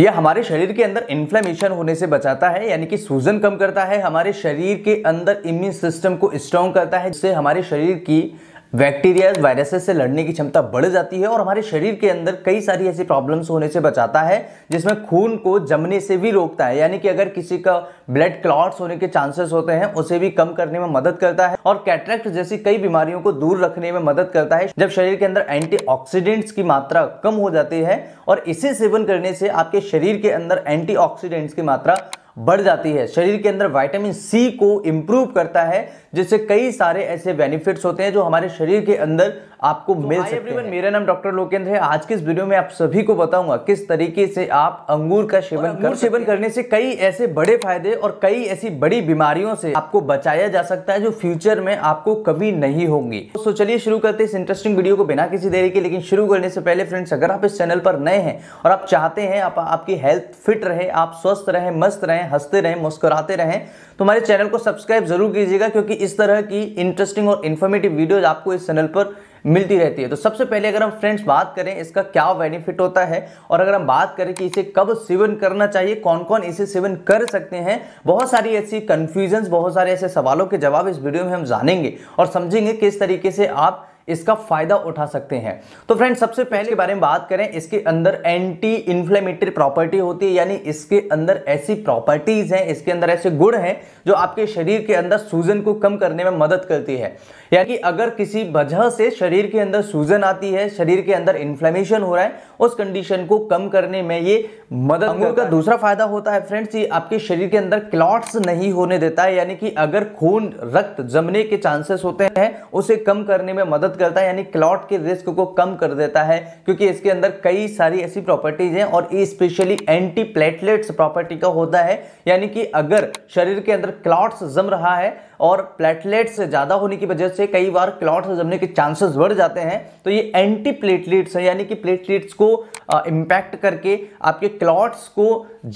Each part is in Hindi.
यह हमारे शरीर के अंदर इन्फ्लेमेशन होने से बचाता है यानी कि सूजन कम करता है हमारे शरीर के अंदर इम्यून सिस्टम को स्ट्रॉन्ग करता है जिससे हमारे शरीर की बैक्टीरिया वायरसेस से लड़ने की क्षमता बढ़ जाती है और हमारे शरीर के अंदर कई सारी ऐसी प्रॉब्लम्स होने से बचाता है जिसमें खून को जमने से भी रोकता है यानी कि अगर किसी का ब्लड क्लॉट्स होने के चांसेस होते हैं उसे भी कम करने में मदद करता है और कैटरेक्ट जैसी कई बीमारियों को दूर रखने में मदद करता है जब शरीर के अंदर एंटी की मात्रा कम हो जाती है और इसे सेवन करने से आपके शरीर के अंदर एंटी की मात्रा बढ़ जाती है शरीर के अंदर विटामिन सी को इम्प्रूव करता है जिससे कई सारे ऐसे बेनिफिट्स होते हैं जो हमारे शरीर के अंदर आपको तो मिल सकते हैं मेरा नाम डॉक्टर लोकेंद्र है आज के इस वीडियो में आप सभी को बताऊंगा किस तरीके से आप अंगूर का सेवन कर सेवन करने से कई ऐसे बड़े फायदे और कई ऐसी बड़ी बीमारियों से आपको बचाया जा सकता है जो फ्यूचर में आपको कभी नहीं होंगी तो चलिए शुरू करते इस इंटरेस्टिंग वीडियो को बिना किसी देरी के लेकिन शुरू करने से पहले फ्रेंड्स अगर आप इस चैनल पर नए हैं और आप चाहते हैं आपकी हेल्थ फिट रहे आप स्वस्थ रहे मस्त रहे रहें हंसते रहें मुस्कुराते रहें तो हमारे चैनल को सब्सक्राइब जरूर कीजिएगा क्योंकि इस तरह की इंटरेस्टिंग और इन्फॉर्मेटिव वीडियोज आपको इस चैनल पर मिलती रहती है तो सबसे पहले अगर हम फ्रेंड्स बात करें इसका क्या बेनिफिट होता है और अगर हम बात करें कि इसे कब सेवन करना चाहिए कौन कौन इसे सेवन कर सकते हैं बहुत सारी ऐसी कन्फ्यूजन्स बहुत सारे ऐसे सवालों के जवाब इस वीडियो में हम जानेंगे और समझेंगे किस तरीके से आप इसका फायदा उठा सकते हैं तो फ्रेंड सबसे पहले बारे में बात करें इसके अंदर एंटी इन्फ्लेमेटरी प्रॉपर्टी होती है यानी इसके अंदर ऐसी प्रॉपर्टीज हैं इसके अंदर ऐसे गुण हैं जो आपके शरीर के अंदर सूजन को कम करने में मदद करती है यानी अगर किसी वजह से शरीर के अंदर सूजन आती है शरीर के अंदर इन्फ्लेमेशन हो रहा है उस कंडीशन को कम करने में ये मदद अंगूर का दूसरा फायदा होता है फ्रेंड्स ये आपके शरीर के अंदर क्लॉट्स नहीं होने देता है यानी कि अगर खून रक्त जमने के चांसेस होते हैं उसे कम करने में मदद करता है यानी क्लॉट के रिस्क को कम कर देता है क्योंकि इसके अंदर कई सारी ऐसी प्रॉपर्टीज हैं और ये स्पेशली एंटी प्लेटलेट्स प्रॉपर्टी का होता है यानी कि अगर शरीर के अंदर क्लॉट्स जम रहा है और प्लेटलेट्स ज़्यादा होने की वजह से कई बार क्लॉट जमने के चांसेस बढ़ जाते हैं तो ये एंटी प्लेटलेट्स है यानी कि प्लेटलेट्स को इम्पैक्ट करके आपके क्लॉट्स को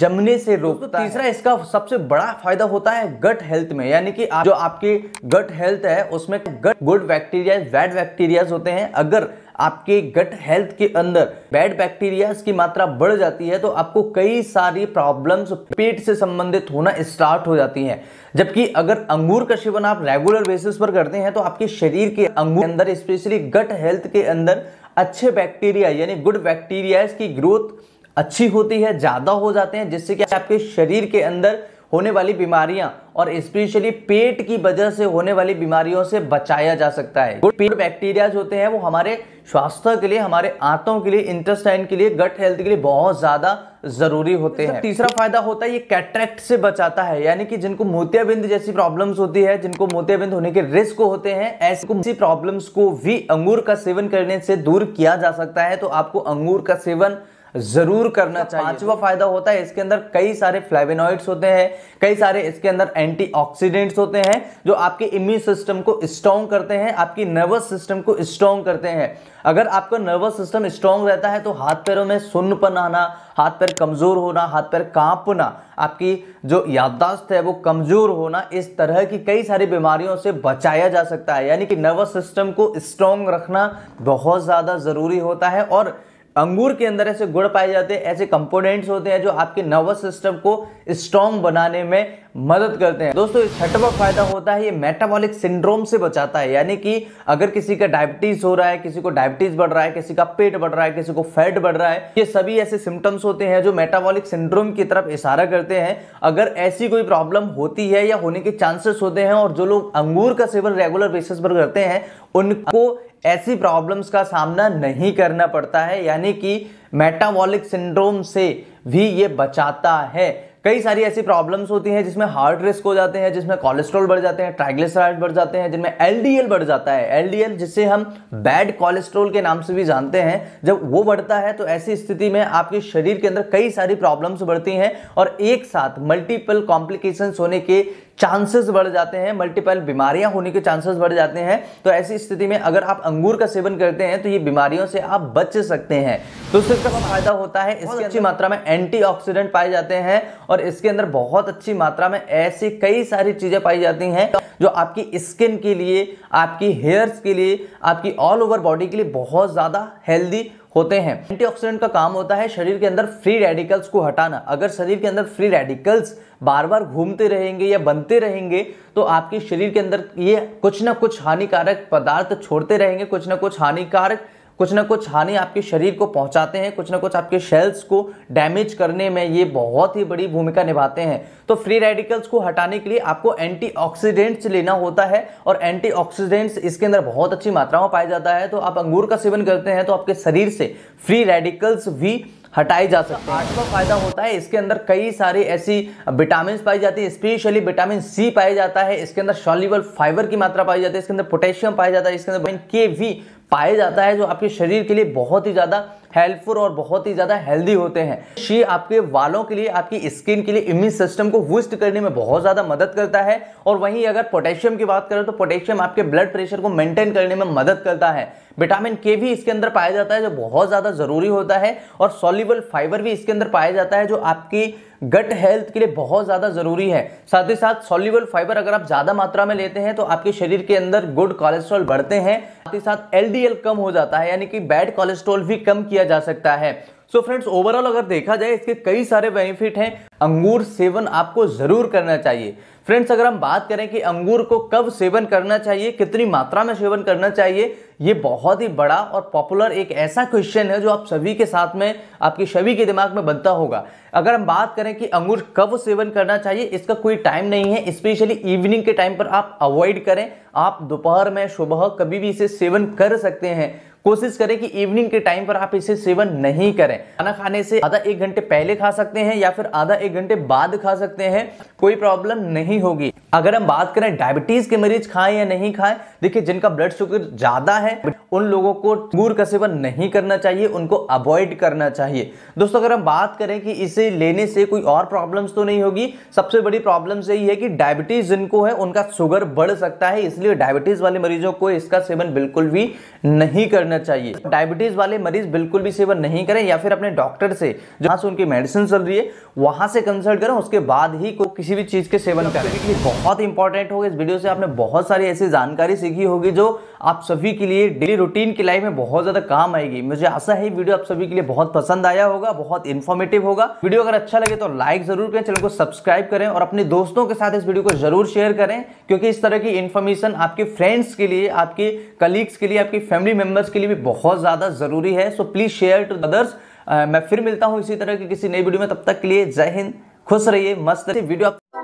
जमने से तो रोकता है तीसरा इसका सबसे बड़ा फायदा होता है गट हेल्थ में यानी कि आप, जो आपके गट हेल्थ है उसमें gut good bacteria bad bacterias होते हैं अगर आपके गट हेल्थ के अंदर बैड बैक्टीरिया की मात्रा बढ़ जाती है तो आपको कई सारी प्रॉब्लम्स पेट से संबंधित होना स्टार्ट हो जाती हैं जबकि अगर अंगूर का सेवन आप रेगुलर बेसिस पर करते हैं तो आपके शरीर के अंगूर अंदर स्पेशली गट हेल्थ के अंदर अच्छे बैक्टीरिया यानी गुड बैक्टीरिया की ग्रोथ अच्छी होती है ज़्यादा हो जाते हैं जिससे कि आपके शरीर के अंदर होने वाली बीमारियां और स्पेशली पेट की वजह से होने वाली बीमारियों से बचाया जा सकता है पेट बैक्टीरिया जो होते हैं वो हमारे स्वास्थ्य के लिए हमारे आंतों के लिए इंटेस्टाइन के लिए गट हेल्थ के लिए बहुत ज़्यादा जरूरी होते हैं तीसरा फायदा होता है ये कैटरेक्ट से बचाता है यानी कि जिनको मोतियाबिंद जैसी प्रॉब्लम्स होती है जिनको मोतियाबिंद होने के रिस्क होते हैं ऐसी प्रॉब्लम्स को भी अंगूर का सेवन करने से दूर किया जा सकता है तो आपको अंगूर का सेवन जरूर करना चाहिए पांचवा फायदा होता है इसके अंदर कई सारे फ्लेविनॉइड्स होते हैं कई सारे इसके अंदर एंटीऑक्सीडेंट्स होते हैं जो आपके इम्यून सिस्टम को स्ट्रॉन्ग करते हैं आपकी नर्वस सिस्टम को स्ट्रॉन्ग करते हैं अगर आपका नर्वस सिस्टम स्ट्रॉन्ग रहता है तो हाथ पैरों में सुन्नपन आना हाथ पैर कमजोर होना हाथ पैर कांपना आपकी जो याददाश्त है वो कमजोर होना इस तरह की कई सारी बीमारियों से बचाया जा सकता है यानी कि नर्वस सिस्टम को स्ट्रॉन्ग रखना बहुत ज़्यादा ज़रूरी होता है और अंगूर के अंदर ऐसे गुड़ पाए जाते हैं ऐसे कंपोनेंट्स होते हैं जो आपके नर्वस सिस्टम को स्ट्रांग बनाने में मदद करते हैं दोस्तों छठवा फायदा होता है ये मेटाबॉलिक सिंड्रोम से बचाता है यानी कि अगर किसी का डायबिटीज हो रहा है किसी को डायबिटीज बढ़ रहा है किसी का पेट बढ़ रहा है किसी को फैट बढ़ रहा है ये सभी ऐसे सिम्टम्स होते हैं जो मेटाबॉलिक सिंड्रोम की तरफ इशारा करते हैं अगर ऐसी कोई प्रॉब्लम होती है या होने के चांसेस होते हैं और जो लोग अंगूर का सेवन रेगुलर बेसिस पर करते हैं उनको ऐसी प्रॉब्लम्स का सामना नहीं करना पड़ता है यानी कि मेटाबॉलिक सिंड्रोम से भी ये बचाता है कई सारी ऐसी प्रॉब्लम्स होती हैं जिसमें हार्ट रिस्क हो जाते हैं जिसमें कोलेस्ट्रॉल बढ़ जाते हैं ट्राइग्लिसराइड बढ़ जाते हैं जिनमें एलडीएल बढ़ जाता है एलडीएल जिसे हम बैड कोलेस्ट्रॉल के नाम से भी जानते हैं जब वो बढ़ता है तो ऐसी स्थिति में आपके शरीर के अंदर कई सारी प्रॉब्लम्स बढ़ती हैं और एक साथ मल्टीपल कॉम्प्लिकेशन होने के चांसेस बढ़ जाते हैं मल्टीपल बीमारियां होने के चांसेस बढ़ जाते हैं तो ऐसी स्थिति में अगर आप अंगूर का सेवन करते हैं तो ये बीमारियों से आप बच सकते हैं तो उससे इसका फायदा होता है इसकी अच्छा। अच्छी मात्रा में एंटी पाए जाते हैं और इसके अंदर बहुत अच्छी मात्रा में ऐसी कई सारी चीजें पाई जाती हैं जो आपकी स्किन के लिए आपकी हेयर्स के लिए आपकी ऑल ओवर बॉडी के लिए बहुत ज़्यादा हेल्दी होते हैं एंटीऑक्सीडेंट का काम होता है शरीर के अंदर फ्री रेडिकल्स को हटाना अगर शरीर के अंदर फ्री रेडिकल्स बार बार घूमते रहेंगे या बनते रहेंगे तो आपके शरीर के अंदर ये कुछ ना कुछ हानिकारक पदार्थ छोड़ते रहेंगे कुछ ना कुछ हानिकारक कुछ ना कुछ हानि आपके शरीर को पहुंचाते हैं कुछ ना कुछ आपके शेल्स को डैमेज करने में ये बहुत ही बड़ी भूमिका निभाते हैं तो फ्री रेडिकल्स को हटाने के लिए आपको एंटीऑक्सीडेंट्स लेना होता है और एंटीऑक्सीडेंट्स इसके अंदर बहुत अच्छी मात्रा में पाया जाता है तो आप अंगूर का सेवन करते हैं तो आपके शरीर से फ्री रेडिकल्स भी हटाए जा सकते हैं आठवां फायदा होता है इसके अंदर कई सारे ऐसी विटामिन पाई जाती है स्पेशली विटामिन सी पाया जाता है इसके अंदर सॉल्यूबल फाइबर की मात्रा पाई जाती है इसके अंदर पोटेशियम पाया जाता है इसके अंदर के वी पाया जाता है जो आपके शरीर के लिए बहुत ही ज़्यादा हेल्पफुल और बहुत ही ज़्यादा हेल्दी होते हैं शी आपके वालों के लिए आपकी स्किन के लिए इम्यून सिस्टम को बूस्ट करने में बहुत ज़्यादा मदद करता है और वहीं अगर पोटेशियम की बात करें तो पोटेशियम आपके ब्लड प्रेशर को मेंटेन करने में मदद करता है विटामिन के भी इसके अंदर पाया जाता है जो बहुत ज़्यादा ज़रूरी होता है और सोल्यूबल फाइबर भी इसके अंदर पाया जाता है जो आपकी गट हेल्थ के लिए बहुत ज़्यादा ज़रूरी है साथ ही साथ सोल्यूबल फाइबर अगर आप ज़्यादा मात्रा में लेते हैं तो आपके शरीर के अंदर गुड कोलेस्ट्रॉल बढ़ते हैं साथ ही साथ एल कम हो जाता है यानी कि बैड कोलेस्ट्रॉल भी कम किया किया जा सकता है सो फ्रेंड्स ओवरऑल अगर देखा जाए इसके कई सारे बेनिफिट हैं अंगूर सेवन आपको ज़रूर करना चाहिए फ्रेंड्स अगर हम बात करें कि अंगूर को कब सेवन करना चाहिए कितनी मात्रा में सेवन करना चाहिए ये बहुत ही बड़ा और पॉपुलर एक ऐसा क्वेश्चन है जो आप सभी के साथ में आपकी सभी के दिमाग में बनता होगा अगर हम बात करें कि अंगूर कब सेवन करना चाहिए इसका कोई टाइम नहीं है स्पेशली इवनिंग के टाइम पर आप अवॉइड करें आप दोपहर में सुबह कभी भी इसे सेवन कर सकते हैं कोशिश करें कि इवनिंग के टाइम पर आप इसे सेवन नहीं करें खाना खाने से आधा एक घंटे पहले खा सकते हैं या फिर आधा एक घंटे बाद खा सकते हैं कोई प्रॉब्लम नहीं होगी अगर हम बात करें डायबिटीज के मरीज खाएं या नहीं खाएं देखिए जिनका ब्लड शुगर ज्यादा है उन लोगों को अंगूर का सेवन नहीं करना चाहिए उनको अवॉइड करना चाहिए दोस्तों अगर हम बात करें कि इसे लेने से कोई और प्रॉब्लम्स तो नहीं होगी सबसे बड़ी प्रॉब्लम यही है कि डायबिटीज जिनको है उनका शुगर बढ़ सकता है इसलिए डायबिटीज वाले मरीजों को इसका सेवन बिल्कुल भी नहीं करना लेना चाहिए डायबिटीज़ वाले मरीज बिल्कुल भी सेवन नहीं करें या फिर अपने डॉक्टर से जहां से उनकी मेडिसिन चल रही है वहां से कंसल्ट करें उसके बाद ही को किसी भी चीज़ के सेवन करें बहुत इंपॉर्टेंट होगा इस वीडियो से आपने बहुत सारी ऐसी जानकारी सीखी होगी जो आप सभी के लिए डेली रूटीन की लाइफ में बहुत ज़्यादा काम आएगी मुझे आशा है वीडियो आप सभी के लिए बहुत पसंद आया होगा बहुत इन्फॉर्मेटिव होगा वीडियो अगर अच्छा लगे तो लाइक जरूर करें चैनल को सब्सक्राइब करें और अपने दोस्तों के साथ इस वीडियो को जरूर शेयर करें क्योंकि इस तरह की इन्फॉर्मेशन आपके फ्रेंड्स के लिए आपके कलीग्स के लिए आपकी फैमिली मेंबर्स के लिए लिए भी बहुत ज़्यादा ज़रूरी है so please share to others मैं फिर मिलता हूँ इसी तरह की किसी नई वीडियो में तब तक के लिए जय हिंद खुश रहिए मस्त रहिए वीडियो आप